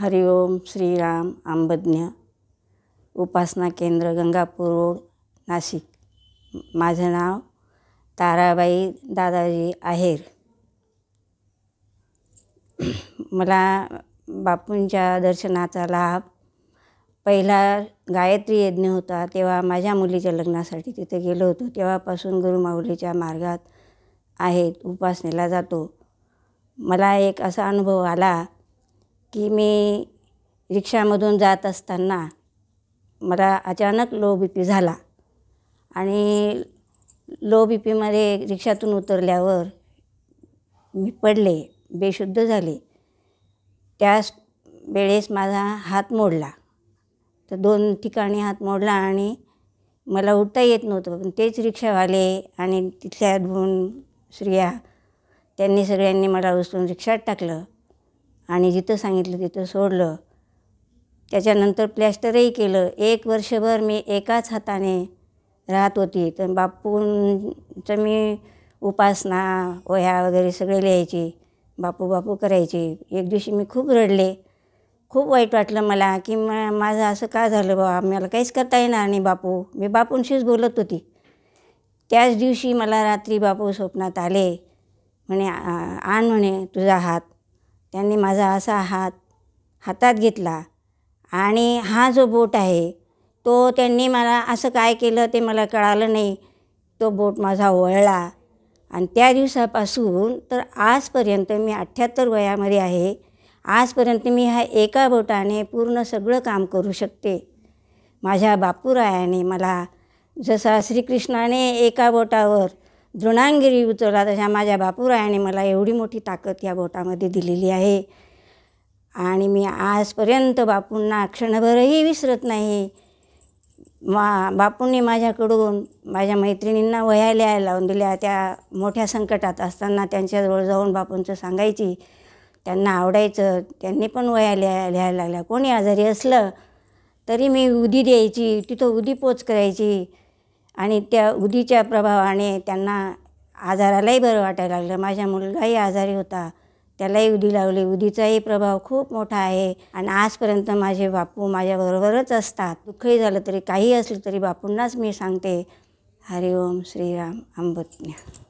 हरिओम श्रीराम आंबज्ञ उपासना केंद्र गंगापूर रोड नाशिक माझं नाव ताराबाई दादाजी आहेर मला बापूंच्या दर्शनाचा लाभ पहिला गायत्री यज्ञ होता तेव्हा माझ्या मुलीच्या लग्नासाठी तिथे गेलो होतो तेव्हापासून गुरुमाऊलीच्या मार्गात आहेत उपासनेला जातो मला एक असा अनुभव आला की मी रिक्षामधून जात असताना मला अचानक लो बी पी झाला आणि लो बी पीमध्ये रिक्षातून उतरल्यावर मी पडले बेशुद्ध झाले त्याच वेळेस माझा हात मोडला तर दोन ठिकाणी हात मोडला आणि मला उठता येत नव्हतं पण तेच रिक्षावाले आणि तिथल्या दोन स्त्रिया त्यांनी सगळ्यांनी मला उचलून रिक्षात टाकलं आणि जिथं सांगितलं तिथं सोडलं त्याच्यानंतर प्लॅस्टरही केलं एक वर्षभर मी एकाच हाताने राहत होती तर बापूंचं मी उपासना ओह्या वगैरे सगळे लिहायचे बापू बापू करायचे एक दिवशी मी खूप रडले खूप वाईट वाटलं मला की म माझं असं का झालं बा मला काहीच करता येणार नाही बापू मी बापूंशीच बोलत होती त्याच दिवशी मला रात्री बापू स्वप्नात आले म्हणे आण म्हणे तुझा हात त्यांनी माझा असा हात हातात घेतला आणि हा जो बोट आहे तो त्यांनी मला असं काय केलं ते मला कळालं नाही तो बोट माझा वळला आणि त्या दिवसापासून तर आजपर्यंत मी अठ्ठ्याहत्तर वयामध्ये आहे आजपर्यंत मी ह्या एका बोटाने पूर्ण सगळं काम करू शकते माझ्या बापूरायाने मला जसा श्रीकृष्णाने एका बोटावर द्रोणांगिरी उचलला तशा माझ्या बापूरायाने मला एवढी मोठी ताकद या बोटामध्ये दिलेली आहे आणि मी आजपर्यंत बापूंना क्षणभरही विसरत नाही मा बापूंनी माझ्याकडून माझ्या मैत्रिणींना वह्या लिहायला लावून दिल्या त्या मोठ्या संकटात असताना त्यांच्याजवळ जाऊन बापूंचं सांगायची त्यांना आवडायचं त्यांनी पण वया लिहाय लिहायला लागल्या कोणी आजारी असलं तरी मी उदी द्यायची तिथं उदी पोच करायची आणि त्या उदीच्या प्रभावाने त्यांना आजारालाही बरं वाटायला लागलं माझ्या मुलगाही आजारी होता त्यालाही उदी लावली उदीचाही प्रभाव खूप मोठा आहे आणि आजपर्यंत माझे बापू माझ्याबरोबरच असतात दुःखही झालं तरी काही असलं तरी बापूंनाच मी सांगते हरिओम श्रीराम अंबज्ञा